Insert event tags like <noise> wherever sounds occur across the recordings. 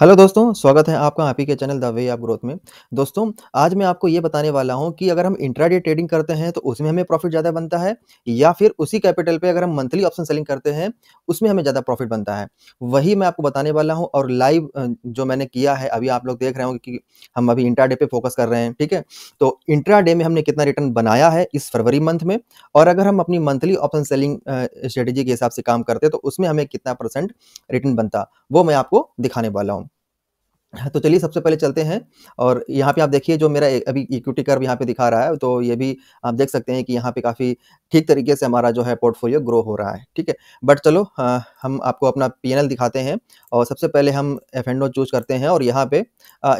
hello दोस्तों स्वागत है आपका आप ही के channel the way of growth में दोस्तों आज मैं आपको ये बताने वाला हूँ कि अगर हम इंट्राडे ट्रेडिंग करते हैं तो उसमें हमें प्रॉफिट ज़्यादा बनता है या फिर उसी कैपिटल पे अगर हम मंथली ऑप्शन सेलिंग करते हैं उसमें हमें ज़्यादा प्रॉफिट बनता है वही मैं आपको बताने वाला हूँ और लाइव जो मैंने किया है अभी आप लोग देख रहे होंगे कि हम अभी इंट्राडे पर फोकस कर रहे हैं ठीक है तो इंट्राडे में हमने कितना रिटर्न बनाया है इस फरवरी मंथ में और अगर हम अपनी मंथली ऑप्शन सेलिंग स्ट्रेटेजी के हिसाब से काम करते तो उसमें हमें कितना परसेंट रिटर्न बनता वो मैं आपको दिखाने वाला हूँ हाँ, तो चलिए सबसे पहले चलते हैं और यहाँ पे आप देखिए जो मेरा अभी इक्विटी कर्व यहाँ पे दिखा रहा है तो ये भी आप देख सकते हैं कि यहाँ पे काफ़ी ठीक तरीके से हमारा जो है पोर्टफोलियो ग्रो हो रहा है ठीक है बट चलो हाँ, हम आपको अपना पीएनएल दिखाते हैं और सबसे पहले हम एफ एंड नोट चूज़ करते हैं और यहाँ पे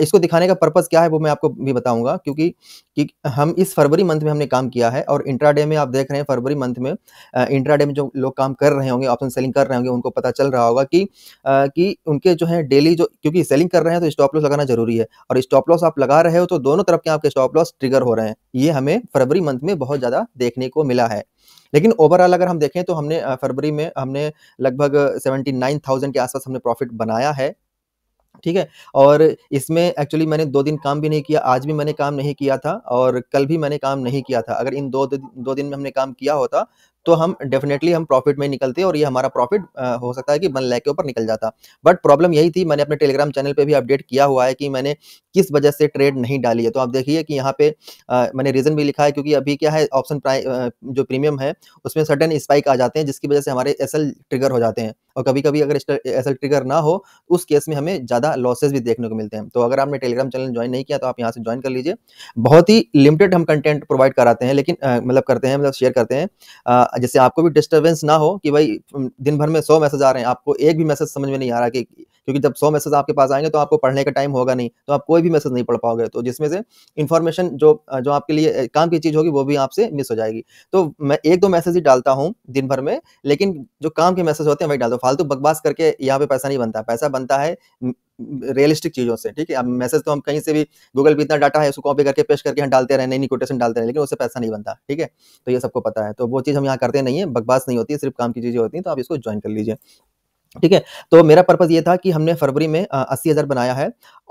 इसको दिखाने का पर्पज़ क्या है वो मैं आपको भी बताऊँगा क्योंकि कि हम इस फरवरी मंथ में हमने काम किया है और इंट्राडे में आप देख रहे हैं फरवरी मंथ में इंट्राडे में जो लोग काम कर रहे होंगे ऑप्शन सेलिंग कर रहे होंगे उनको पता चल रहा होगा कि कि उनके जो है डेली जो क्योंकि सेलिंग कर रहे हैं तो स्टॉप लॉस लगाना जरूरी है और स्टॉप लॉस आप लगा रहे हो तो दोनों तरफ के आपके स्टॉप लॉस ट्रिगर हो रहे हैं ये हमें फरवरी मंथ में बहुत ज़्यादा देखने को मिला है लेकिन ओवरऑल अगर हम देखें तो हमने फरवरी में हमने लगभग सेवेंटी नाइन थाउजेंड के आसपास हमने प्रॉफिट बनाया है ठीक है और इसमें एक्चुअली मैंने दो दिन काम भी नहीं किया आज भी मैंने काम नहीं किया था और कल भी मैंने काम नहीं किया था अगर इन दो दो दिन में हमने काम किया होता तो हम डेफिनेटली हम प्रॉफिट में निकलते और ये हमारा प्रॉफिट हो सकता है कि वन लैख के ऊपर निकल जाता बट प्रॉब्लम यही थी मैंने अपने टेलीग्राम चैनल पर भी अपडेट किया हुआ है कि मैंने किस वजह से ट्रेड नहीं डाली है तो आप देखिए कि यहाँ पे मैंने रीज़न भी लिखा है क्योंकि अभी क्या है ऑप्शन जो प्रीमियम है उसमें सडन स्पाइक आ जाते हैं जिसकी वजह से हमारे एस ट्रिगर हो जाते हैं और कभी कभी अगर एस ट्रिगर ना हो तो उस केस में हमें ज़्यादा लॉसेज भी देखने को मिलते हैं तो अगर आपने टेलीग्राम चैनल ज्वाइन नहीं किया तो आप यहाँ से ज्वाइन कर लीजिए बहुत ही लिमिटेड हम कंटेंट प्रोवाइड कराते हैं लेकिन मतलब करते हैं मतलब शेयर करते हैं जैसे आपको भी डिस्टर्बेंस ना हो कि भाई दिन भर में सौ मैसेज आ रहे हैं आपको एक भी मैसेज समझ में नहीं आ रहा कि क्योंकि जब सौ मैसेज आपके पास आएंगे तो आपको पढ़ने का टाइम होगा नहीं तो आप कोई भी मैसेज नहीं पढ़ पाओगे तो जिसमें से इन्फॉर्मेशन जो जो आपके लिए काम की चीज़ होगी वो भी आपसे मिस हो जाएगी तो मैं एक दो मैसेज ही डालता हूँ दिन भर में लेकिन जो काम के मैसेज होते हैं वही डालता हूँ फालतू बकवास करके यहाँ पे पैसा नहीं बनता पैसा बनता है रियलिस्टिक चीज़ों से ठीक है अब मैसेज तो हम कहीं से भी गूगल पे इतना डाटा है उसको कॉपी करके पेश करके हम डालते रहे नई नई कोटेशन डालते रहे लेकिन उससे पैसा नहीं बनता ठीक है तो ये सबको पता है तो वो चीज़ हम यहाँ करते नहीं है बकवास नहीं होती है सिर्फ काम की चीज़ें होती हैं तो आप इसको ज्वाइन कर लीजिए ठीक है तो मेरा पर्पज़ ये था कि हमने फरवरी में अस्सी हज़ार बनाया है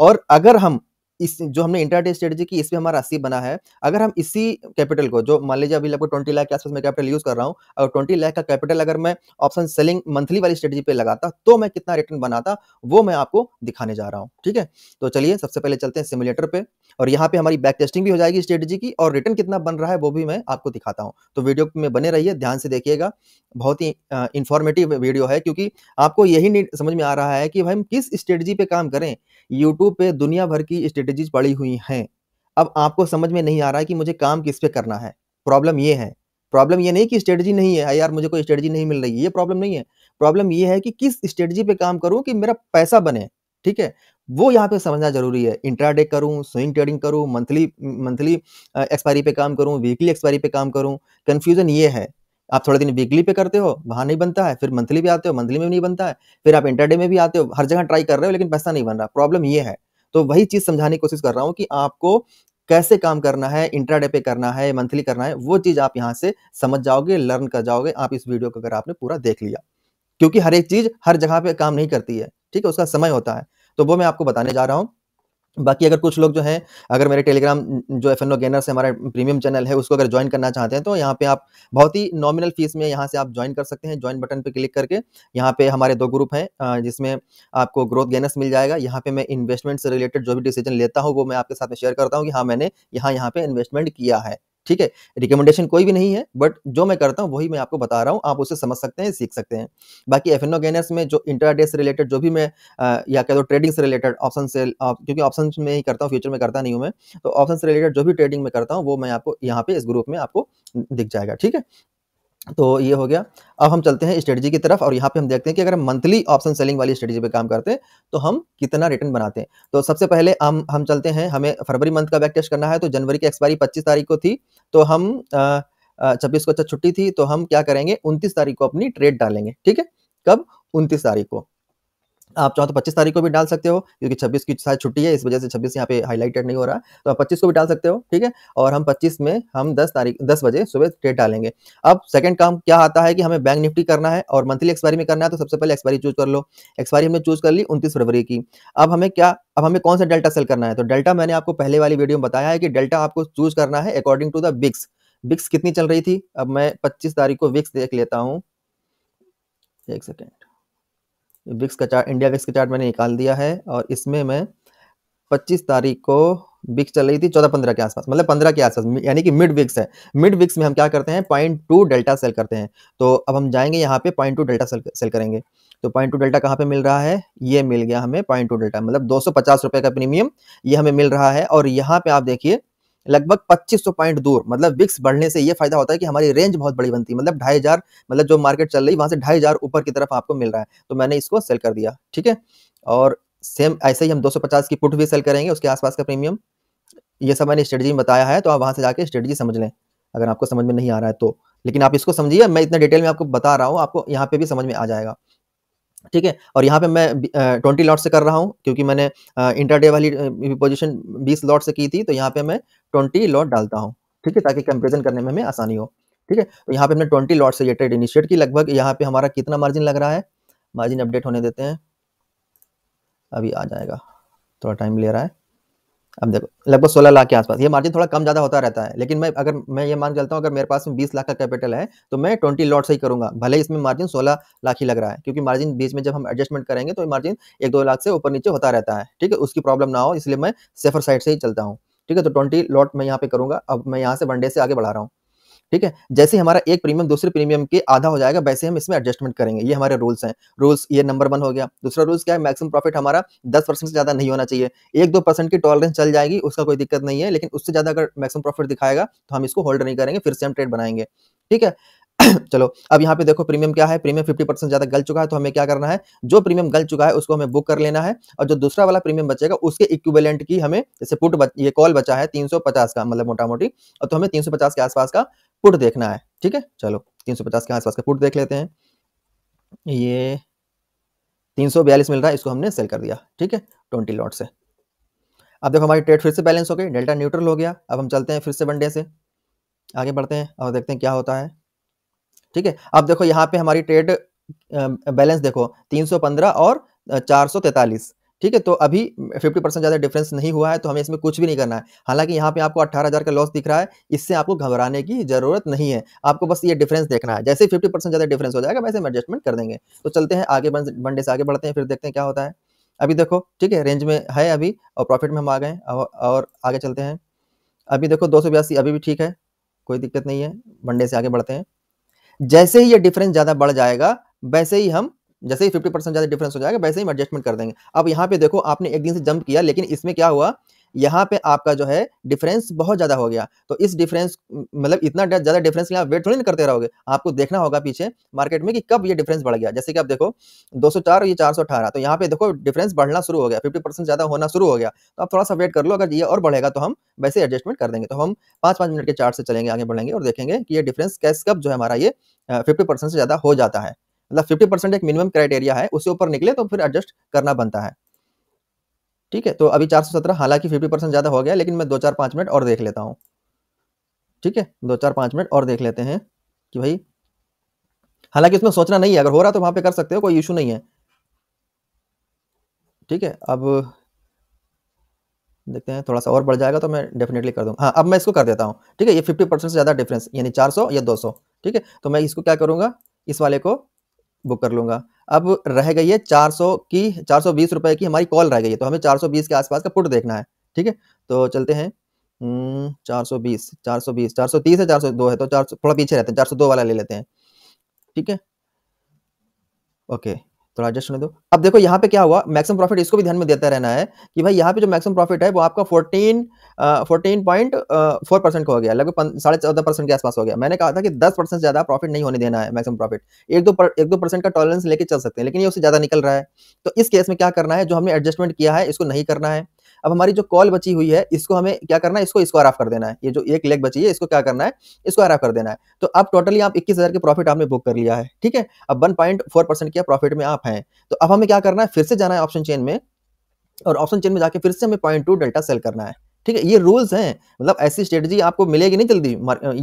और अगर हम इस जो हमने इंटर डे स्ट्रेटेजी की इस पर हमारा अस्सी बना है अगर हम इसी कैपिटल को जो मान लीजिए अभी लगभग ट्वेंटी लाख के आसपास मैं कैपिटल यूज कर रहा हूँ और ट्वेंटी लाख का कैपिटल अगर मैं ऑप्शन सेलिंग मंथली वाली स्ट्रेटेजी पे लगाता तो मैं कितना रिटर्न बनाता वो मैं आपको दिखाने जा रहा हूँ ठीक है तो चलिए सबसे पहले चलते हैं सिमुलेटर पे और यहाँ पे हमारी बैक टेस्टिंग भी हो जाएगी स्ट्रेटेजी की और रिटर्न कितना बन रहा है वो भी मैं आपको दिखाता हूँ तो वीडियो में बने रहिए ध्यान से देखिएगा बहुत ही इन्फॉर्मेटिव वीडियो है क्योंकि आपको यही समझ में आ रहा है कि हम किस स्ट्रेटेजी पे काम करें यूट्यूब पे दुनिया भर की स्ट्रेटेजी स्ट्रेटजीज पड़ी हुई हैं अब आपको समझ में नहीं आ रहा है कि मुझे काम किस पे करना है प्रॉब्लम ये है प्रॉब्लम ये नहीं कि स्ट्रेटजी नहीं है यार मुझे कोई स्ट्रेटजी नहीं मिल रही ये प्रॉब्लम नहीं है प्रॉब्लम ये है कि किस स्ट्रेटजी पे काम करूं कि मेरा पैसा बने ठीक है वो यहाँ पे समझना जरूरी है इंट्राडे करूँ स्विंग ट्रेडिंग करूँ मंथली मंथली एक्सपायरी पे काम करूँ वीकली एक्सपायरी पे काम करूँ कन्फ्यूजन ये है आप थोड़े दिन वीकली पे करते हो वहाँ नहीं बनता है फिर मंथली पे आते हो मंथली में भी नहीं बनता है फिर आप इंटरडे में भी आते हो हर जगह ट्राई कर रहे हो लेकिन पैसा नहीं बन रहा प्रॉब्लम ये है तो वही चीज समझाने की कोशिश कर रहा हूँ कि आपको कैसे काम करना है इंट्राडे पे करना है मंथली करना है वो चीज़ आप यहाँ से समझ जाओगे लर्न कर जाओगे आप इस वीडियो को अगर आपने पूरा देख लिया क्योंकि हर एक चीज़ हर जगह पे काम नहीं करती है ठीक है उसका समय होता है तो वो मैं आपको बताने जा रहा हूँ बाकी अगर कुछ लोग जो है अगर मेरे टेलीग्राम जो एफ एन ओ गेनर से हमारा प्रीमियम चैनल है उसको अगर ज्वाइन करना चाहते हैं तो यहाँ पे आप बहुत ही नॉमिनल फीस में यहाँ से आप ज्वाइन कर सकते हैं ज्वाइन बटन पे क्लिक करके यहाँ पे हमारे दो ग्रुप हैं जिसमें आपको ग्रोथ गेनर्स मिल जाएगा यहाँ पे मैं इन्वेस्टमेंट से रिलेटेड जो भी डिसीजन लेता हूँ वो मैं आपके साथ में शेयर करता हूँ कि हाँ मैंने यहाँ यहाँ पे इन्वेस्टमेंट किया है ठीक है रिकमेंडेशन कोई भी नहीं है बट जो मैं करता हूँ वही मैं आपको बता रहा हूँ आप उसे समझ सकते हैं सीख सकते हैं बाकी एफ गेनर्स में जो इंटरडे से रिलेटेड जो भी मैं या कह दो ट्रेडिंग से रिलेटेड ऑप्शन से क्योंकि ऑप्शन में ही करता हूँ फ्यूचर में करता नहीं हूँ मैं तो ऑप्शन से रिलेटेड जो भी ट्रेडिंग में करता हूँ वो मैं आपको यहाँ पे इस ग्रुप में आपको दिख जाएगा ठीक है तो ये हो गया अब हम चलते हैं स्ट्रेटजी की तरफ और यहाँ पे हम देखते हैं कि अगर हम मंथली ऑप्शन सेलिंग वाली स्ट्रेटजी पे काम करते हैं तो हम कितना रिटर्न बनाते हैं तो सबसे पहले हम हम चलते हैं हमें फरवरी मंथ का बैक टेस्ट करना है तो जनवरी की एक्सपायरी 25 तारीख को थी तो हम छब्बीस को अच्छा छुट्टी थी तो हम क्या करेंगे उनतीस तारीख को अपनी ट्रेड डालेंगे ठीक है कब उनतीस तारीख को आप चाहो तो पच्चीस तारीख को भी डाल सकते हो क्योंकि छब्बीस की शायद छुट्टी है इस वजह से छब्बीस यहाँ पे हाईलाइटेड नहीं हो रहा तो आप पच्चीस को भी डाल सकते हो ठीक है और हम पच्चीस में हम 10 तारीख दस बजे सुबह डेट डालेंगे अब सेकंड काम क्या आता है कि हमें बैंक निफ्टी करना है और मंथली एक्सपायरी में करना है तो सबसे पहले एक्सपायरी चूज कर लो एक्सपायरी हमने चूज कर ली उनतीस फरवरी की अब हमें क्या अब हमें कौन सा डेल्टा सेल करना है तो डेल्टा मैंने आपको पहले वाली वीडियो में बताया है कि डेल्टा आपको चूज करना है according to the VIX VIX कितनी चल रही थी अब मैं पच्चीस तारीख को विक्स देख लेता हूँ एक सेकेंड ब्रिक्स का चार्ट इंडिया ब्रिक्स का चार्ट मैंने निकाल दिया है और इसमें मैं पच्चीस तारीख को विक्स चल रही थी चौदह पंद्रह के आसपास मतलब पंद्रह के आसपास यानी कि मिड विक्स है मिड विक्स में हम क्या करते हैं पॉइंट टू डेल्टा सेल करते हैं तो अब हम जाएंगे यहाँ पे point two delta sell sell करेंगे तो पॉइंट टू डेल्टा कहाँ पे मिल रहा है ये मिल गया हमें पॉइंट टू डेल्टा मतलब दो सौ पचास रुपये का प्रीमियम ये हमें मिल रहा है और यहाँ पे आप देखिए लगभग 2500 पॉइंट दूर मतलब विक्स बढ़ने से ये फायदा होता है कि हमारी रेंज बहुत बड़ी बनती है मतलब ढाई हजार मतलब जो मार्केट चल रही है वहां से ढाई हजार ऊपर की तरफ आपको मिल रहा है तो मैंने इसको सेल कर दिया ठीक है और सेम ऐसे ही हम 250 की पुट भी सेल करेंगे उसके आसपास का प्रीमियम ये सब मैंने स्ट्रेटजी में बताया है तो आप वहां से जाके स्ट्रेटजी समझ लें अगर आपको समझ में नहीं आ रहा है तो लेकिन आप इसको समझिए मैं इतना डिटेल में आपको बता रहा हूँ आपको यहाँ पे भी समझ में आ जाएगा ठीक है और यहाँ पे मैं ट्वेंटी लॉट से कर रहा हूँ क्योंकि मैंने इंटरडे वाली पोजिशन बीस लॉट से की थी तो यहाँ पे मैं ट्वेंटी लॉट डालता हूँ ठीक है ताकि कंपेरिजन करने में हमें आसानी हो ठीक है तो यहाँ पे हमने ट्वेंटी लॉट से ये ट्रेड इनिशिएट की लगभग यहाँ पे हमारा कितना मार्जिन लग रहा है मार्जिन अपडेट होने देते हैं अभी आ जाएगा थोड़ा टाइम ले रहा है अब देखो लगभग सोलह लाख के आसपास ये मार्जिन थोड़ा कम ज़्यादा होता रहता है लेकिन मैं अगर मैं ये मान चलता हूँ अगर मेरे पास में बीस लाख का कैपिटल है तो मैं ट्वेंटी लॉट से ही करूँगा भले ही इसमें मार्जिन सोलह लाख ही लग रहा है क्योंकि मार्जिन बीच में जब हम एडजस्टमेंट करेंगे तो मार्जिन एक दो लाख से ऊपर नीचे होता रहता है ठीक है उसकी प्रॉब्लम ना हो इसलिए मैं सेफर साइड से ही चलता हूँ ठीक है तो ट्वेंटी लॉट मैं यहाँ पे करूँगा अब मैं यहाँ से वनडे से आगे बढ़ा रहा हूँ ठीक है जैसे हमारा एक प्रीमियम दूसरे प्रीमियम के आधा हो जाएगा वैसे हम इसमें एडजस्टमेंट करेंगे ये हमारे रूल्स हैं रूल्स ये नंबर वन हो गया दूसरा रूल्स क्या है मैक्सिमम प्रॉफिट हमारा दस परसेंट से ज्यादा नहीं होना चाहिए एक दो परसेंट की टॉलरेंस चल जाएगी उसका कोई दिक्कत नहीं है लेकिन उससे ज्यादा अगर मैक्सिमम प्रॉफिट दिखाएगा तो हम इसको होल्ड नहीं करेंगे फिर से हम ट्रेड बनाएंगे ठीक है <clears throat> चलो अब यहाँ पे देखो प्रीमियम क्या है प्रीमियम 50 परसेंट ज्यादा गल चुका है तो हमें क्या करना है जो प्रीमियम गल चुका है उसको हमें बुक कर लेना है और जो दूसरा वाला प्रीमियम बचेगा उसके इक्विवेलेंट की हमें जैसे पुट बच, ये कॉल बचा है 350 का मतलब मोटा मोटी और तो हमें 350 के आसपास का पुट देखना है ठीक है चलो 350 के आसपास का पुट देख लेते हैं ये 342 मिल रहा है इसको हमने सेल कर दिया ठीक है ट्वेंटी लॉट से अब देखो हमारी ट्रेड फिर से बैलेंस हो गई डेल्टा न्यूट्रल हो गया अब हम चलते हैं फिर से वनडे से आगे बढ़ते हैं और देखते हैं क्या होता है ठीक है अब देखो यहाँ पे हमारी ट्रेड बैलेंस देखो 315 और 443 ठीक है तो अभी 50 परसेंट ज़्यादा डिफरेंस नहीं हुआ है तो हमें इसमें कुछ भी नहीं करना है हालांकि यहाँ पे आपको 18,000 का लॉस दिख रहा है इससे आपको घबराने की जरूरत नहीं है आपको बस ये डिफरेंस देखना है जैसे 50 परसेंट ज़्यादा डिफरेंस हो जाएगा वैसे हम एडजस्टमेंट कर देंगे तो चलते हैं आगे मंडे से आगे बढ़ते हैं फिर देखते हैं क्या होता है अभी देखो ठीक है रेंज में है अभी और प्रॉफिट में हम आ गए और आगे चलते हैं अभी देखो दो अभी भी ठीक है कोई दिक्कत नहीं है मंडे से आगे बढ़ते हैं जैसे ही ये डिफरेंस ज़्यादा बढ़ जाएगा वैसे ही हम जैसे ही फिफ्टी परसेंट ज़्यादा डिफरेंस हो जाएगा वैसे ही एडजस्टमेंट कर देंगे अब यहाँ पे देखो आपने एक दिन से जंप किया लेकिन इसमें क्या हुआ यहाँ पे आपका जो है डिफरेंस बहुत ज़्यादा हो गया तो इस डिफरेंस मतलब इतना ज़्यादा डिफरेंस के आप वेट थोड़ी ना करते रहोगे आपको देखना होगा पीछे मार्केट में कि कब ये डिफरेंस बढ़ गया जैसे कि आप देखो 204 और ये अठारह तो यहाँ पे देखो डिफरेंस बढ़ना शुरू हो गया फिफ्टी परसेंट ज़्यादा होना शुरू हो गया तो आप थोड़ा सा वेट कर लो अगर ये और बढ़ेगा तो हम वैसे एडजस्टमेंट कर देंगे तो हम पाँच पाँच मिनट के चार्ट से चलेंगे आगे बढ़ेंगे और देखेंगे कि ये डिफरेंस कैस कब जो है हमारा ये फिफ्टी से ज़्यादा हो जाता है मतलब फिफ्टी परसेंट एक मिनिमम क्राइटेरिया है उससे ऊपर निकले तो फिर एडजस्ट करना बनता है ठीक है तो अभी चार सौ सत्रह हालांकि फिफ्टी परसेंट ज़्यादा हो गया लेकिन मैं दो चार पाँच मिनट और देख लेता हूँ ठीक है दो चार पाँच मिनट और देख लेते हैं कि भाई हालांकि इसमें सोचना नहीं है अगर हो रहा तो वहां पर कर सकते हो कोई इशू नहीं है ठीक है अब देखते हैं थोड़ा सा और बढ़ जाएगा तो मैं डेफिनेटली कर दूँगा हाँ अब मैं इसको कर देता हूँ ठीक है ये फिफ्टी परसेंट से ज़्यादा डिफरेंस यानी चार सौ या दो सौ ठीक है तो मैं इसको क्या करूँगा इस वाले को बुक कर लूंगा अब रह गई है 400 की 420 रुपए की हमारी कॉल रह गई है तो हमें 420 के आसपास का पुट देखना है ठीक है तो चलते हैं हम्म, चार सौ बीस चार सौ बीस चार सौ तीस है चार सौ दो है तो चार सौ थोड़ा पीछे रहते हैं चार सौ दो वाला ले लेते हैं ठीक है ओके थोड़ा तो एडजस्ट होने दो अब देखो यहाँ पे क्या हुआ मैक्सिमम प्रॉफिट इसको भी ध्यान में देता रहना है कि भाई यहाँ पे जो मैक्सिमम प्रॉफिट है वो आपका fourteen fourteen point four percent का हो गया लगभग साढ़े चौदह परसेंट के आसपास हो गया मैंने कहा था कि दस परसेंट ज़्यादा प्रॉफिट नहीं होने देना है मैक्सिमम प्रॉफिट एक दो पर, एक दो परसेंट का टॉलरेंस लेके चल सकते हैं लेकिन ये उससे ज़्यादा निकल रहा है तो इस केस में क्या करना है जो हमने एडजस्टमेंट किया है इसको नहीं करना है अब हमारी जो कॉल बची हुई है इसको हमें क्या करना है इसको स्क्वायर ऑफ कर देना है ये जो एक लेग बची है इसको क्या करना है स्क्वायर ऑफ कर देना है तो अब टोटली आप इक्कीस के प्रॉफिट आपने बुक कर लिया है ठीक है अब वन के प्रॉफिट में आप हैं तो अब हमें क्या करना है फिर से जाना है ऑप्शन चेन में और ऑप्शन चेन में जाके फिर से हमें पॉइंट टू डेल्टा सेल करना है ठीक है ये रूल्स हैं मतलब ऐसी स्ट्रेटजी आपको मिलेगी नहीं जल्दी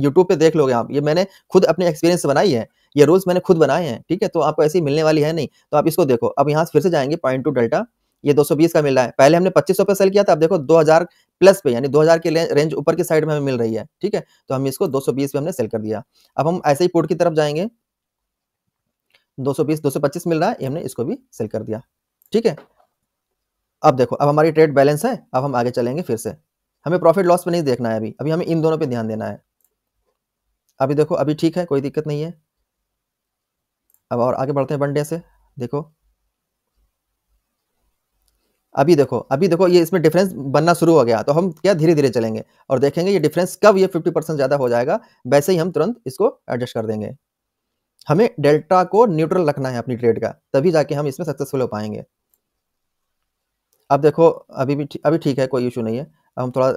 यूट्यूब पे देख लोगे आप ये मैंने खुद अपने एक्सपीरियंस से बनाई है ये रूल्स मैंने खुद बनाए हैं ठीक है तो आपको ऐसी मिलने वाली है नहीं तो आप इसको देखो अब यहाँ फिर से जाएंगे पॉइंट टू डेल्टा ये 220 का मिल रहा है पहले हमने पच्चीस पे सेल किया था अब देखो 2000 प्लस पे यानी 2000 के रेंज ऊपर की साइड में हमें मिल रही है ठीक है तो हम इसको 220 पे हमने सेल कर दिया अब हम ऐसे ही पोर्ट की तरफ जाएंगे 220 225 मिल रहा है ये हमने इसको भी सेल कर दिया ठीक है अब देखो अब हमारी ट्रेड बैलेंस है अब हम आगे चलेंगे फिर से हमें प्रॉफिट लॉस पर नहीं देखना है अभी अभी हमें इन दोनों पर ध्यान देना है अभी देखो अभी ठीक है कोई दिक्कत नहीं है अब और आगे बढ़ते हैं वनडे से देखो अभी देखो अभी देखो ये इसमें डिफरेंस बनना शुरू हो गया तो हम क्या धीरे धीरे चलेंगे और देखेंगे ये डिफरेंस कब ये 50 परसेंट ज़्यादा हो जाएगा वैसे ही हम तुरंत इसको एडजस्ट कर देंगे हमें डेल्टा को न्यूट्रल रखना है अपनी ट्रेड का तभी जाके हम इसमें सक्सेसफुल हो पाएंगे अब देखो अभी भी अभी ठीक है कोई इशू नहीं है अब हम थोड़ा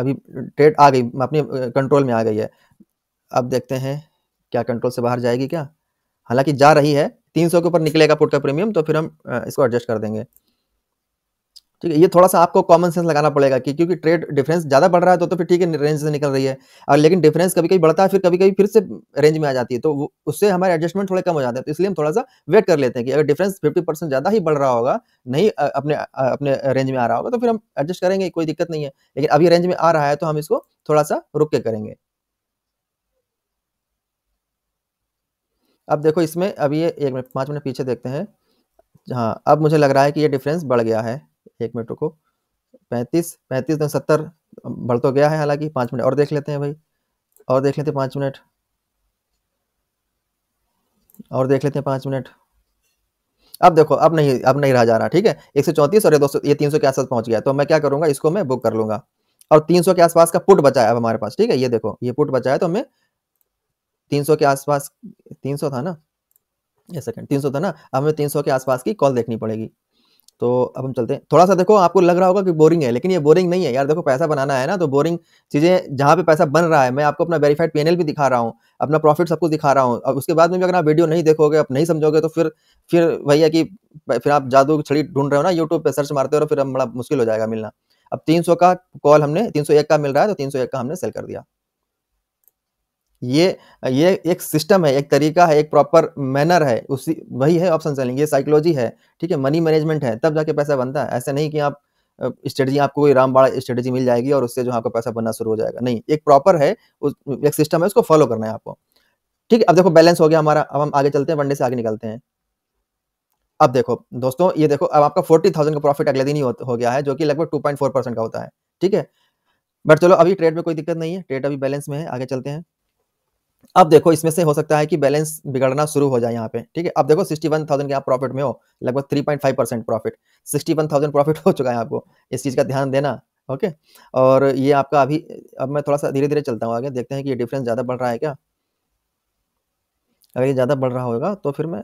अभी ट्रेड आ गई अपने कंट्रोल में आ गई है अब देखते हैं क्या कंट्रोल से बाहर जाएगी क्या हालांकि जा रही है 300 के ऊपर निकलेगा पुट का प्रीमियम तो फिर हम इसको एडजस्ट कर देंगे ठीक है ये थोड़ा सा आपको कॉमन सेंस लगाना पड़ेगा कि क्योंकि ट्रेड डिफरेंस ज़्यादा बढ़ रहा है तो तो फिर ठीक है रेंज से निकल रही है और लेकिन डिफरेंस कभी कभी बढ़ता है फिर कभी कभी फिर से रेंज में आ जाती है तो उससे हमारे एडजस्टमेंट थोड़े कम हो जाते हैं तो इसलिए हम थोड़ा सा वेट कर लेते हैं कि अगर डिफरेंस फिफ्टी परसेंट ज़्यादा ही बढ़ रहा होगा नहीं अपने अपने रेंज में आ रहा होगा तो फिर हम एडजस्ट करेंगे कोई दिक्कत नहीं है लेकिन अभी रेंज में आ रहा है तो हम इसको थोड़ा सा रुक के करेंगे अब देखो इसमें अभी ये एक मिनट पाँच मिनट पीछे देखते हैं हाँ अब मुझे लग रहा है कि ये डिफरेंस बढ़ गया है एक मिनट को पैंतीस पैंतीस दिन सत्तर बढ़ तो गया है हालांकि पाँच मिनट और देख लेते हैं भाई और देख लेते हैं पाँच मिनट और देख लेते हैं पाँच मिनट अब देखो अब नहीं अब नहीं रह जा रहा ठीक है एक सौ चौंतीस और ये दो सौ ये तीन सौ के आसपास पहुंच गया तो मैं क्या करूंगा इसको मैं बुक कर लूंगा और तीन सौ के आसपास का पुट बचा है अब हमारे पास ठीक है ये देखो ये पुट बचा है तो हमें तीन सौ के आसपास तीन सौ था ना ये सेकंड तीन सौ था ना अब हमें तीन सौ के आसपास की कॉल देखनी पड़ेगी तो अब हम चलते हैं थोड़ा सा देखो आपको लग रहा होगा कि बोरिंग है लेकिन ये बोरिंग नहीं है यार देखो पैसा बनाना है ना तो बोरिंग चीज़ें जहाँ पे पैसा बन रहा है मैं आपको अपना वेरीफाइड पी भी दिखा रहा हूँ अपना प्रॉफिट सब कुछ दिखा रहा हूँ और उसके बाद में भी अगर आप वीडियो नहीं देखोगे आप नहीं समझोगे तो फिर फिर वही है कि फिर आप जादू की छड़ी ढूंढ रहे हो ना यूट्यूब पर सर्च मारते हो तो फिर बड़ा मुश्किल हो जाएगा मिलना अब तीन का कॉल हमने तीन का मिल रहा है तो तीन का हमने सेल कर दिया ये ये एक सिस्टम है एक तरीका है एक प्रॉपर मैनर है उसी वही है ऑप्शन सेलिंग ये साइकोलॉजी है ठीक है मनी मैनेजमेंट है तब जाके पैसा बनता है ऐसा नहीं कि आप स्ट्रेटजी आपको कोई रामबाड़ा स्ट्रेटजी मिल जाएगी और उससे जो आपका पैसा बनना शुरू हो जाएगा नहीं एक प्रॉपर है उस एक सिस्टम है उसको फॉलो करना है आपको ठीक है अब देखो बैलेंस हो गया हमारा अब हम आगे चलते हैं वनडे से आगे निकलते हैं अब देखो दोस्तों ये देखो अब आपका फोर्टी थाउजेंड का प्रॉफिट अगले दिन ही हो, हो गया है जो कि लगभग टू पॉइंट फोर परसेंट का होता है ठीक है बट चलो अभी ट्रेड में कोई दिक्कत नहीं है ट्रेड अभी बैलेंस में है आगे चलते हैं अब देखो इसमें से हो सकता है कि बैलेंस बिगड़ना शुरू हो जाए यहाँ पे ठीक है अब देखो सिक्सटी वन थाउजेंड के आप प्रॉफिट में हो लगभग three point five percent profit sixty one thousand profit हो चुका है आपको इस चीज़ का ध्यान देना ओके और ये आपका अभी अब मैं थोड़ा सा धीरे धीरे चलता हूँ आगे देखते हैं कि ये डिफरेंस ज़्यादा बढ़ रहा है क्या अगर ये ज़्यादा बढ़ रहा होगा तो फिर मैं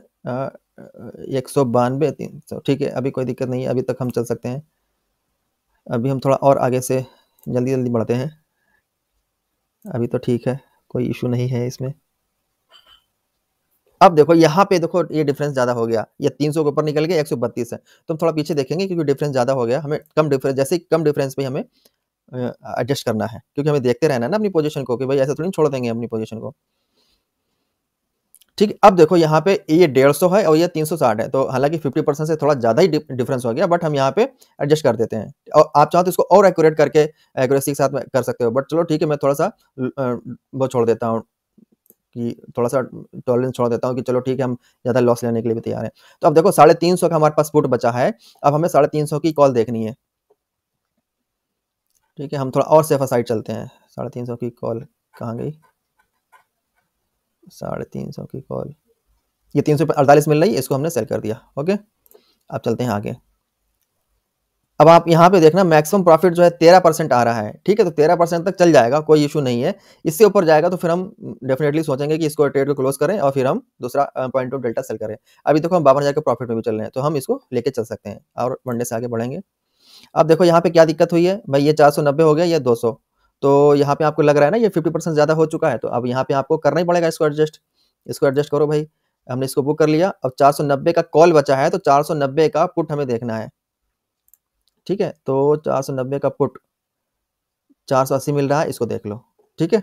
एक सौ बानवे तीन सौ ठीक है अभी कोई दिक्कत नहीं है अभी तक हम चल सकते हैं अभी हम थोड़ा और आगे से जल्दी जल्दी बढ़ते हैं अभी तो ठीक है कोई इशू नहीं है इसमें अब देखो यहाँ पे देखो ये डिफरेंस ज्यादा हो गया ये 300 के ऊपर निकल गया एक है तो हम थोड़ा पीछे देखेंगे क्योंकि डिफरेंस ज्यादा हो गया हमें कम डिफरेंस जैसे कम डिफरेंस पे हमें एडजस्ट करना है क्योंकि हमें देखते रहना है ना अपनी पोजीशन को कि भाई ऐसे थोड़ी छोड़ देंगे अपनी पोजीशन को ठीक अब देखो यहाँ पे ये डेढ़ सौ है और ये तीन सौ साठ है तो हालांकि फिफ्टी परसेंट से थोड़ा ज़्यादा ही डिफरेंस हो गया बट हम यहाँ पे एडजस्ट कर देते हैं और आप चाहो तो इसको और एक्यूरेट करके एक्यूरेसी के साथ में कर सकते हो बट चलो ठीक है मैं थोड़ा सा वो छोड़ देता हूँ कि थोड़ा सा टॉलरेंस छोड़ देता हूँ कि चलो ठीक है हम ज़्यादा लॉस लेने के लिए भी तैयार हैं तो अब देखो साढ़े तीन सौ का हमारे पास पुट बचा है अब हमें साढ़े तीन सौ की कॉल देखनी है ठीक है हम थोड़ा और सेफा साइड चलते हैं साढ़े तीन सौ की कॉल कहाँ गई साढ़े तीन सौ की कॉल ये तीन सौ अड़तालीस मिल रही है इसको हमने सेल कर दिया ओके अब चलते हैं आगे अब आप यहाँ पे देखना मैक्सिमम प्रॉफिट जो है तेरह परसेंट आ रहा है ठीक है तो तेरह परसेंट तक चल जाएगा कोई इशू नहीं है इससे ऊपर जाएगा तो फिर हम डेफिनेटली सोचेंगे कि इसको ट्रेड को क्लोज करें और फिर हम दूसरा पॉइंट ऑफ डेल्टा सेल करें अभी देखो हम बावन हज़ार के प्रॉफिट में भी चल रहे हैं तो हम इसको लेके चल सकते हैं और वनडे से आगे बढ़ेंगे अब देखो यहाँ पे क्या दिक्कत हुई है भाई ये चार सौ नब्बे हो गया या दो सौ तो यहाँ पे आपको लग रहा है ना ये फिफ्टी परसेंट ज़्यादा हो चुका है तो अब यहाँ पे आपको करना ही पड़ेगा इसको एडजस्ट इसको एडजस्ट करो भाई हमने इसको बुक कर लिया अब 490 का कॉल बचा है तो 490 का पुट हमें देखना है ठीक है तो 490 का पुट 480 मिल रहा है इसको देख लो ठीक है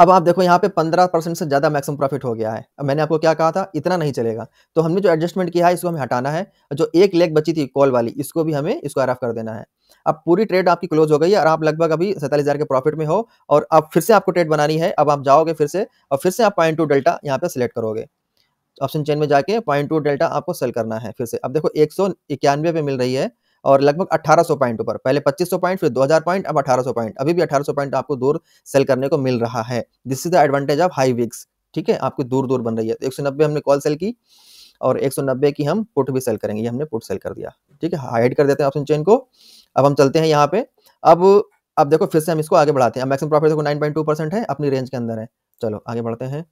अब आप देखो यहाँ पे 15 परसेंट से ज़्यादा मैक्सिमम प्रॉफिट हो गया है अब मैंने आपको क्या कहा था इतना नहीं चलेगा तो हमने जो एडजस्टमेंट किया है इसको हमें हटाना है जो एक लेग बची थी कॉल वाली इसको भी हमें इसको रफ कर देना है अब पूरी ट्रेड आपकी क्लोज हो गई है और आप लगभग अभी सैंतालीस के प्रॉफिट में हो और अब फिर से आपको ट्रेड बनानी है अब आप जाओगे फिर से और फिर से आप पॉइंट टू डेल्टा यहाँ पे सिलेक्ट करोगे ऑप्शन चेन में जाके पॉइंट टू डेल्टा आपको सेल करना है फिर से अब देखो एक सौ पे मिल रही है और लगभग 1800 पॉइंट ऊपर पहले 2500 पॉइंट फिर 2000 पॉइंट अब 1800 पॉइंट अभी भी 1800 पॉइंट आपको दूर सेल करने को मिल रहा है this is the advantage of high VIX ठीक है आपको दूर दूर बन रही है तो 190 हमने कॉल सेल की और एक की हम पुट भी सेल करेंगे ये हमने पुट सेल कर दिया ठीक है हाइड कर देते हैं ऑप्शन चेन को अब हम चलते हैं यहाँ पे अब अब देखो फिर से हम इसको आगे बढ़ाते हैं मैक्सिमम प्रॉफिट देखो नाइन पॉइंट टू परसेंट है अपनी रेंज के अंदर है चलो आगे बढ़ते हैं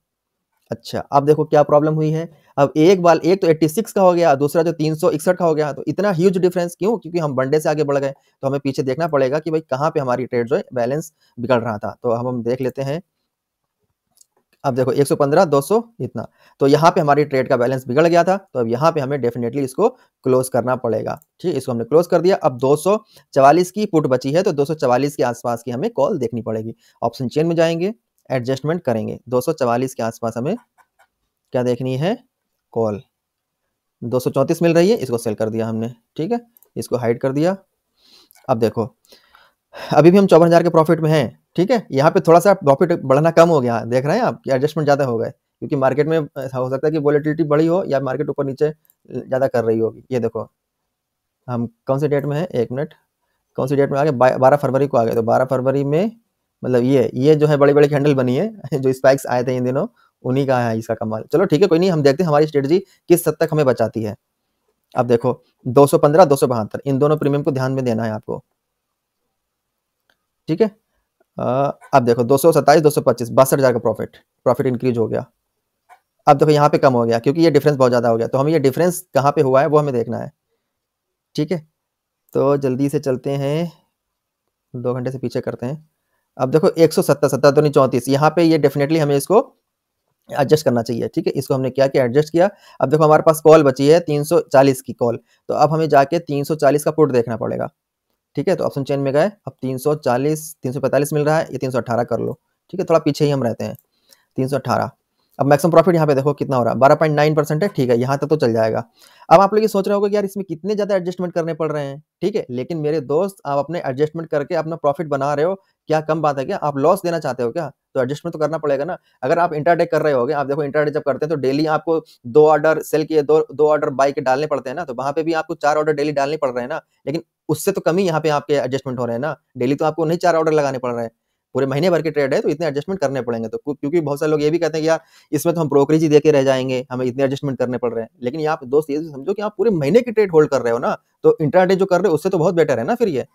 अच्छा अब देखो क्या प्रॉब्लम हुई है अब एक बार एक तो 86 का हो गया दूसरा जो तीन का हो गया तो इतना ह्यूज डिफरेंस क्यों क्योंकि हम वनडे से आगे बढ़ गए तो हमें पीछे देखना पड़ेगा कि भाई कहाँ पे हमारी ट्रेड जो है बैलेंस बिगड़ रहा था तो अब हम देख लेते हैं अब देखो 115 200 इतना तो यहाँ पे हमारी ट्रेड का बैलेंस बिगड़ गया था तो अब यहाँ पे हमें डेफिनेटली इसको क्लोज करना पड़ेगा ठीक इसको हमने क्लोज कर दिया अब 244 की पुट बची है तो 244 के आसपास की हमें कॉल देखनी पड़ेगी ऑप्शन चेन में जाएंगे एडजस्टमेंट करेंगे दो के आसपास हमें क्या देखनी है कॉल दो मिल रही है इसको सेल कर दिया हमने ठीक है इसको हाइड कर दिया अब देखो अभी भी हम चौवन हज़ार के प्रॉफिट में हैं ठीक है यहाँ पे थोड़ा सा प्रॉफिट बढ़ना कम हो गया देख रहे हैं आप कि एडजस्टमेंट ज़्यादा हो गए क्योंकि मार्केट में हो सकता है कि वॉलिटिलिटी बड़ी हो या मार्केट ऊपर नीचे ज़्यादा कर रही होगी ये देखो हम कौन से डेट में है एक मिनट कौन सी डेट में आ गए बारह फरवरी को आ गए तो बारह फरवरी में मतलब ये ये जो है बड़ी बड़ी कैंडल बनी है <laughs> जो स्पाइक्स आए थे इन दिनों उन्हीं का है इसका कमाल चलो ठीक है कोई नहीं हम देखते हैं हमारी स्ट्रेटजी किस हद तक हमें बचाती है अब देखो 215 सौ इन दोनों प्रीमियम को ध्यान में देना है आपको ठीक है अब देखो दो सौ सत्ताईस दो सौ पच्चीस बासठ हज़ार का प्रॉफिट प्रॉफिट इंक्रीज हो गया अब देखो यहाँ पे कम हो गया क्योंकि ये डिफरेंस बहुत ज़्यादा हो गया तो हमें ये डिफरेंस कहाँ पे हुआ है वो हमें देखना है ठीक है तो जल्दी से चलते हैं दो घंटे से पीछे करते हैं अब देखो एक सौ सत्तर सत्तर दोनों चौंतीस यहाँ पे ये डेफिनेटली हमें इसको एडजस्ट करना चाहिए ठीक है इसको हमने क्या किया एडजस्ट किया अब देखो हमारे पास कॉल बची है 340 की कॉल तो अब हमें जाके 340 का पुट देखना पड़ेगा ठीक है तो ऑप्शन चेन में गए अब 340 345 मिल रहा है ये 318 कर लो ठीक है थोड़ा पीछे ही हम रहते हैं 318 अब मैक्सिमम प्रॉफिट यहाँ पे देखो कितना हो रहा है बारह पॉइंट नाइन परसेंट है ठीक है यहाँ तक तो चल जाएगा अब आप लोग ये सोच रहे होगा कि यार इसमें कितने ज़्यादा एडजस्टमेंट करने पड़ रहे हैं ठीक है लेकिन मेरे दोस्त आप अपने एडजस्टमेंट करके अपना प्रॉफिट बना रहे हो क्या कम बात है क्या आप लॉस देना चाहते हो क्या तो एडजस्टमेंट तो करना पड़ेगा ना अगर आप इंटरडे कर रहे हो आप देखो इंटरडे जब करते हैं तो डेली आपको दो ऑर्डर सेल किए दो दो ऑर्डर बाई के डालने पड़ते हैं ना तो वहाँ पे भी आपको चार ऑर्डर डेली डालने पड़ रहे हैं ना लेकिन उससे तो कमी यहाँ पे आपके एडजस्टमेंट हो रहे हैं ना डेली तो आपको नहीं चार ऑर्डर लगाने पड़ रहे हैं पूरे महीने भर के ट्रेड है तो इतने एडजस्टमेंट करने पड़ेंगे तो क्योंकि बहुत सारे लोग ये भी कहते हैं कि यार इसमें तो हम ब्रोकरेज ही देके रह जाएंगे हमें इतने एडजस्टमेंट करने पड़ रहे हैं लेकिन यहाँ दोस्त ये समझो कि आप पूरे महीने की ट्रेड होल्ड कर रहे हो ना तो इंटरनेट जो कर रहे हो उससे तो बहुत बेटर है ना फिर ये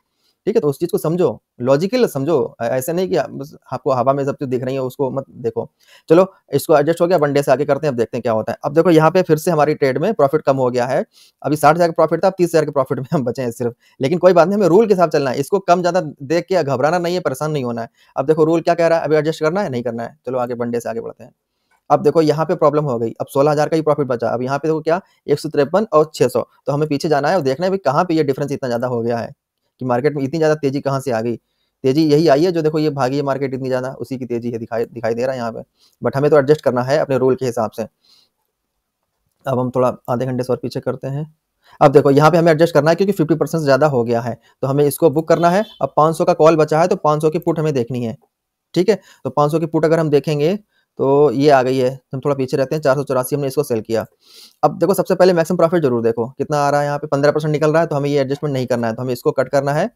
ठीक है तो उस चीज़ को समझो लॉजिकल समझो ऐसे नहीं कि आपको हवा में सब चीज़ दिख रही है उसको मत देखो चलो इसको एडजस्ट हो गया वनडे से आगे करते हैं अब देखते हैं क्या होता है अब देखो यहाँ पे फिर से हमारी ट्रेड में प्रॉफिट कम हो गया है अभी साठ हज़ार का प्रॉफिट था अब तीस हज़ार के प्रॉफिट में हम बचे हैं सिर्फ लेकिन कोई बात नहीं हमें रूल के हिसाब चलना है इसको कम ज़्यादा देख के घबराना नहीं है परेशान नहीं होना है अब देखो रूल क्या कह रहा है अभी एडजस्ट करना है नहीं करना है चलो आगे वनडे से आगे बढ़ते हैं अब देखो यहाँ पे प्रॉब्लम हो गई अब सोलह हज़ार का ही प्रॉफिट बचा अब यहाँ पे देखो क्या एक और 600 तो हमें पीछे जाना है और देखना है कहाँ पे ये डिफरेंस इतना ज़्यादा हो गया है कि मार्केट में इतनी ज़्यादा तेजी कहाँ से आ गई तेजी यही आई है जो देखो ये भागी है मार्केट इतनी ज़्यादा उसी की तेजी है दिखाई दिखाई दे रहा है यहाँ पे बट हमें तो एडजस्ट करना है अपने रोल के हिसाब से अब हम थोड़ा आधे घंटे से और पीछे करते हैं अब देखो यहाँ पे हमें एडजस्ट करना है क्योंकि 50 परसेंट ज़्यादा हो गया है तो हमें इसको बुक करना है अब 500 का कॉल बचा है तो 500 की पुट हमें देखनी है ठीक है तो 500 की पुट अगर हम देखेंगे तो ये आ गई है हम थोड़ा पीछे रहते हैं चार हमने इसको सेल किया अब देखो सबसे पहले मैक्सिमम प्रॉफिट जरूर देखो कितना आ रहा है यहाँ पे पंद्रह परसेंट निकल रहा है तो हमें ये एडजस्टमेंट नहीं करना है तो हमें इसको कट करना है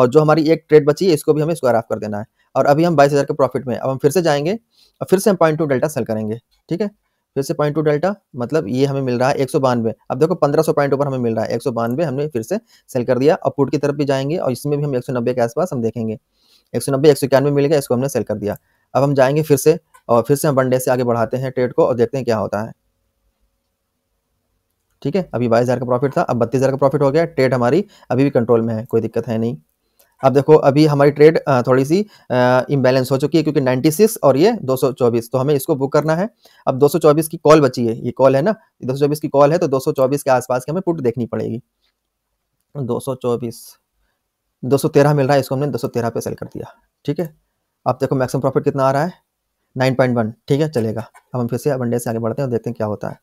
और जो हमारी एक ट्रेड बची है इसको भी हमें स्क्वायर ऑफ कर देना है और अभी हम बाईस हज़ार के प्रॉफिट में अब हम फिर से जाएंगे और फिर से हम पॉइंट टू डेल्टा सेल करेंगे ठीक है फिर से पॉइंट टू डेल्टा मतलब ये हमें मिल रहा है एक सौ बानवे अब देखो पंद्रह सौ पॉइंट ऊपर हमें मिल रहा है एक सौ बानवे हमने फिर से सेल कर दिया और की तरफ भी जाएंगे और इसमें भी हम एक सौ नब्बे के आसपास हम देखेंगे एक सौ नब्बे एक सौ इक्यानवे मिल गया इसको हमने सेल कर दिया अब हम जाएंगे फिर से और फिर से हम वनडे से आगे बढ़ाते हैं ट्रेड को और देखते हैं क्या होता है ठीक है अभी बाईस हज़ार का प्रॉफिट था अब बत्तीस हज़ार का प्रॉफिट हो गया ट्रेड हमारी अभी भी कंट्रोल में है कोई दिक्कत है नहीं अब देखो अभी हमारी ट्रेड थोड़ी सी इम्बैलेंस हो चुकी है क्योंकि 96 और ये 224 तो हमें इसको बुक करना है अब 224 की कॉल बची है ये कॉल है ना 224 की कॉल है तो 224 के आसपास की हमें पुट देखनी पड़ेगी 224 213 मिल रहा है इसको हमने 213 पे सेल कर दिया ठीक है अब देखो मैक्सिमम प्रॉफिट कितना आ रहा है नाइन पॉइंट वन ठीक है चलेगा अब हम फिर से वनडे से आगे बढ़ते हैं और देखते हैं क्या होता है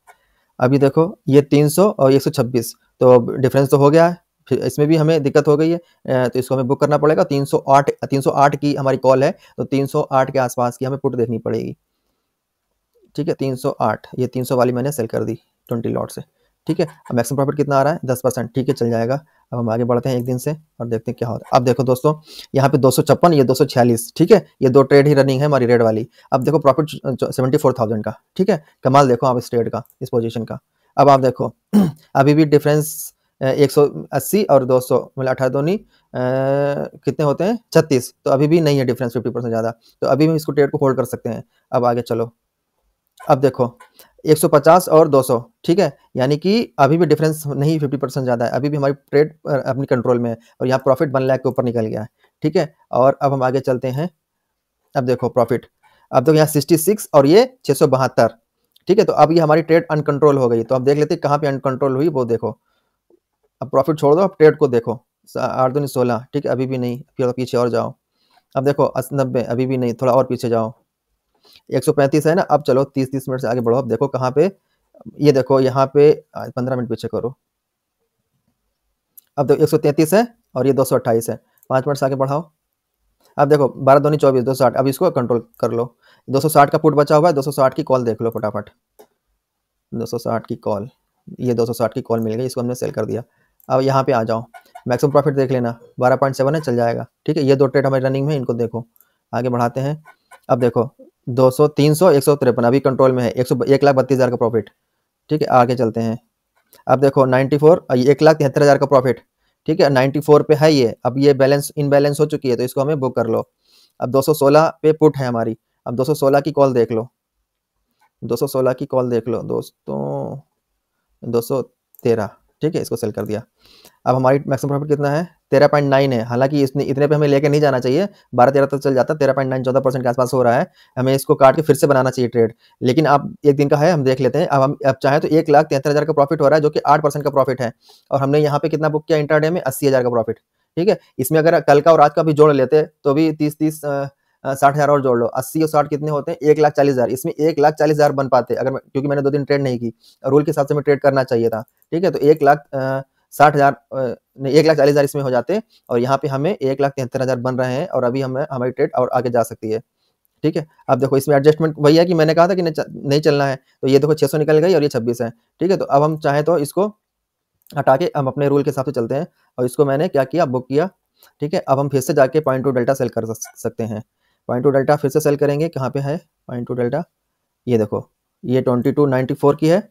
अभी देखो ये तीन सौ और एक सौ छब्बीस तो डिफरेंस तो हो गया है फिर इसमें भी हमें दिक्कत हो गई है तो इसको हमें बुक करना पड़ेगा तीन सौ आठ तीन सौ आठ की हमारी कॉल है तो तीन सौ आठ के आसपास की हमें पुट देखनी पड़ेगी ठीक है तीन सौ आठ ये तीन सौ वाली मैंने सेल कर दी ट्वेंटी लॉट से ठीक है अब मैक्सिमम प्रॉफिट कितना आ रहा है दस परसेंट ठीक है चल जाएगा अब हम आगे बढ़ते हैं एक दिन से और देखते हैं क्या होता है अब देखो दोस्तों यहाँ पे दो सौ छप्पन ये दो सौ छियालीस ठीक है ये दो ट्रेड ही रनिंग है हमारी रेड वाली अब देखो प्रॉफिट सेवेंटी फोर थाउजेंड का ठीक है कमाल देखो आप इस ट्रेड का इस पोजिशन का अब आप देखो <clears throat> अभी भी डिफरेंस एक सौ अस्सी और दो सौ मतलब अठारह दोनी कितने होते हैं छत्तीस तो अभी भी नहीं है डिफरेंस फिफ्टी परसेंट ज़्यादा तो अभी भी इसको ट्रेड को होल्ड कर सकते हैं अब आगे चलो अब देखो 150 और 200 ठीक है यानी कि अभी भी डिफरेंस नहीं 50 परसेंट ज़्यादा है अभी भी हमारी ट्रेड अपनी कंट्रोल में है और यहाँ प्रॉफिट वन लाख के ऊपर निकल गया है ठीक है और अब हम आगे चलते हैं अब देखो प्रॉफिट अब देखो यहाँ 66 और ये छः ठीक है तो अब ये हमारी ट्रेड अनकंट्रोल हो गई तो अब देख लेते हैं कहाँ पे अनकंट्रोल हुई वो देखो अब प्रॉफिट छोड़ दो अब ट्रेड को देखो आठ दो सोलह ठीक है अभी भी नहीं फिर पीछे और जाओ अब देखो नब्बे अभी भी नहीं थोड़ा और पीछे जाओ 135 है ना अब चलो 30 30 मिनट से आगे बढ़ो अब देखो कहाँ पे ये देखो यहाँ पे 15 मिनट पीछे करो अब देखो 133 है और ये 228 है पाँच मिनट से आगे बढ़ाओ अब देखो बारह धोनी चौबीस दो अब इसको कंट्रोल कर लो 260 का पुट बचा हुआ है 260 की कॉल देख लो फटाफट 260 की कॉल ये 260 की कॉल मिल गई इसको हमने सेल कर दिया अब यहाँ पे आ जाओ मैक्सिमम प्रॉफिट देख लेना बारह पॉइंट सेवन है चल जाएगा ठीक है ये दो ट्रेड हमारे रनिंग में इनको देखो आगे बढ़ाते हैं अब देखो दो सौ तीन सौ एक सौ तिरपन अभी कंट्रोल में है एक सौ एक लाख बत्तीस हज़ार का प्रॉफिट ठीक है आगे चलते हैं अब देखो नाइन्टी फोर एक लाख तिहत्तर हज़ार का प्रॉफिट ठीक है नाइन्टी फोर पे है ये अब ये बैलेंस इनबैलेंस हो चुकी है तो इसको हमें बुक कर लो अब दो सौ सोलह पे पुट है हमारी अब दो सौ सोलह की कॉल देख लो दो सौ सोलह की कॉल देख लो दोस्तों दो सौ तेरह ठीक है इसको सेल कर दिया अब हमारी मैक्सिमम प्रॉफिट कितना है तेरह पॉइंट नाइन है हालांकि इसने इतने पे हमें लेके नहीं जाना चाहिए बारह तेरह तक तो चल जाता है तेरह पॉइंट नाइन चौदह परसेंट के आसपास हो रहा है हमें इसको काट के फिर से बनाना चाहिए ट्रेड लेकिन आप एक दिन का है हम देख लेते हैं अब हम अब चाहे तो एक लाख तिहत्तर हज़ार का प्रॉफिट हो रहा है जो कि आठ परसेंट का प्रॉफिट है और हमने यहाँ पे कितना बुक किया इंटरडे में अस्सी हज़ार का प्रॉफिट ठीक है इसमें अगर कल का और आज का भी जोड़ लेते तो भी तीस तीस साठ हज़ार और जोड़ लो अस्सी और साठ कितने होते हैं एक लाख चालीस हज़ार इसमें एक लाख चालीस हज़ार बन पाते अगर क्योंकि मैंने दो दिन ट्रेड नहीं की रूल के हिसाब से मैं ट्रेड करना चाहिए था ठीक है तो एक लाख साठ हज़ार नहीं एक लाख चालीस हज़ार इसमें हो जाते और यहाँ पे हमें एक लाख तिहत्तर हज़ार बन रहे हैं और अभी हमें हमारी ट्रेड और आगे जा सकती है ठीक है अब देखो इसमें एडजस्टमेंट वही है कि मैंने कहा था कि नहीं चलना है तो ये देखो छह निकल गई और ये छब्बीस है ठीक है तो अब हम चाहें तो इसको हटा के हम अपने रूल के हिसाब से चलते हैं और इसको मैंने क्या किया बुक किया ठीक है अब हम फिर से जाके पॉइंट टू डेल्टा सेल कर सकते हैं पॉइंट टू डेल्टा फिर से सेल करेंगे कहाँ पे है पॉइंट टू डेल्टा ये देखो ये ट्वेंटी टू नाइन्टी फोर की है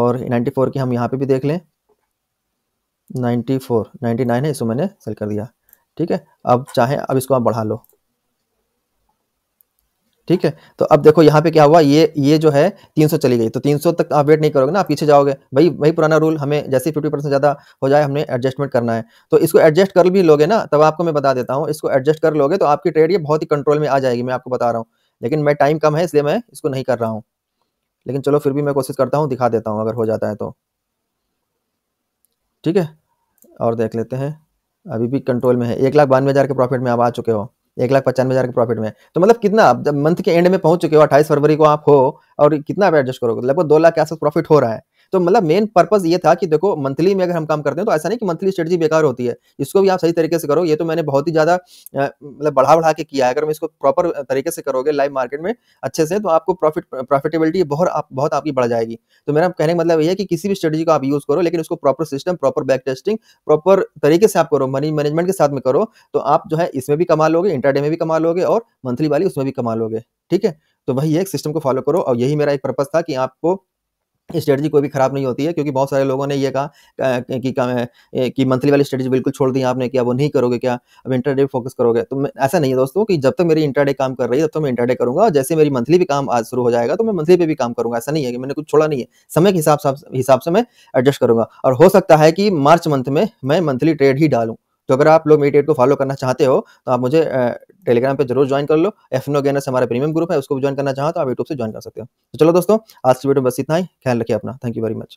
और नाइन्टी फोर की हम यहाँ पे भी देख लें नाइन्टी फोर नाइन्टी नाइन है इसको मैंने सेल कर दिया ठीक है अब चाहे अब इसको आप बढ़ा लो ठीक है तो अब देखो यहाँ पे क्या हुआ ये ये जो है 300 चली गई तो 300 तक आप वेट नहीं करोगे ना आप पीछे जाओगे भाई वही पुराना रूल हमें जैसे 50 परसेंट ज़्यादा हो जाए हमने एडजस्टमेंट करना है तो इसको एडजस्ट कर भी लोगे ना तब आपको मैं बता देता हूँ इसको एडजस्ट कर लोगे तो आपकी ट्रेड ये बहुत ही कंट्रोल में आ जाएगी मैं आपको बता रहा हूँ लेकिन मैं टाइम कम है इसलिए मैं इसको नहीं कर रहा हूँ लेकिन चलो फिर भी मैं कोशिश करता हूँ दिखा देता हूँ अगर हो जाता है तो ठीक है और देख लेते हैं अभी भी कंट्रोल में है एक लाख बानवे हज़ार के प्रॉफिट में आप आ चुके हो एक लाख पचानवे हज़ार के प्रॉफिट में तो मतलब कितना जब मंथ के एंड में पहुंच चुके हो अट्ठाईस फरवरी को आप हो और कितना आप एडजस्ट करोगे तो लगभग दो लाख के आसपास प्रॉफिट हो रहा है तो मतलब मेन पर्पज ये था कि देखो मंथली में अगर हम काम करते हैं तो ऐसा नहीं कि मंथली स्ट्रेटजी बेकार होती है इसको भी आप सही तरीके से करो ये तो मैंने बहुत ही ज्यादा मतलब बढ़ा बढ़ा के किया है अगर मैं इसको प्रॉपर तरीके से करोगे लाइव मार्केट में अच्छे से तो आपको प्रॉफिट प्रॉफिटेबिलिटी बहुत आप, बहुत आपकी बढ़ जाएगी तो मेरा कहने का मतलब ये है कि किसी भी स्ट्रेटजी को आप यूज करो लेकिन उसको proper system proper back testing proper तरीके से आप करो मनी मैनेजमेंट के साथ में करो तो आप जो है इसमें भी कमा लोगे इंटरडे में भी कमा लोगे और मंथली वाली उसमें भी कमा लोगे ठीक है तो वही एक सिस्टम को फॉलो करो और यही मेरा एक पर्पज था कि आपको स्ट्रेटजी कोई भी खराब नहीं होती है क्योंकि बहुत सारे लोगों ने ये कहा कि कि मंथली वाली स्ट्रेटजी बिल्कुल छोड़ दी आपने क्या वो नहीं करोगे क्या अब इंटरडे फोकस करोगे तो ऐसा नहीं है दोस्तों कि जब तक मेरी इंटरडे काम कर रही है तब तक मैं इंटरडे करूंगा और जैसे मेरी मंथली भी काम आज शुरू हो जाएगा तो मैं मंथली पे भी काम करूंगा ऐसा नहीं है कि मैंने कुछ छोड़ा नहीं है समय के हिसाब से हिसाब से मैं एडजस्ट करूंगा और हो सकता है कि मार्च मंथ में मैं मंथली ट्रेड ही डालूँ तो अगर आप लोग मेरी को फॉलो करना चाहते हो तो आप मुझे टेलीग्राम पे जरूर ज्वाइन कर लो एफ नो गेनर्स हमारा प्रीमियम ग्रुप है उसको भी ज्वाइन करना चाहो तो आप यूट्यूब से ज्वाइन कर सकते हो तो चलो दोस्तों आज की वीडियो बस इतना ही ख्याल रखिए अपना थैंक यू वेरी मच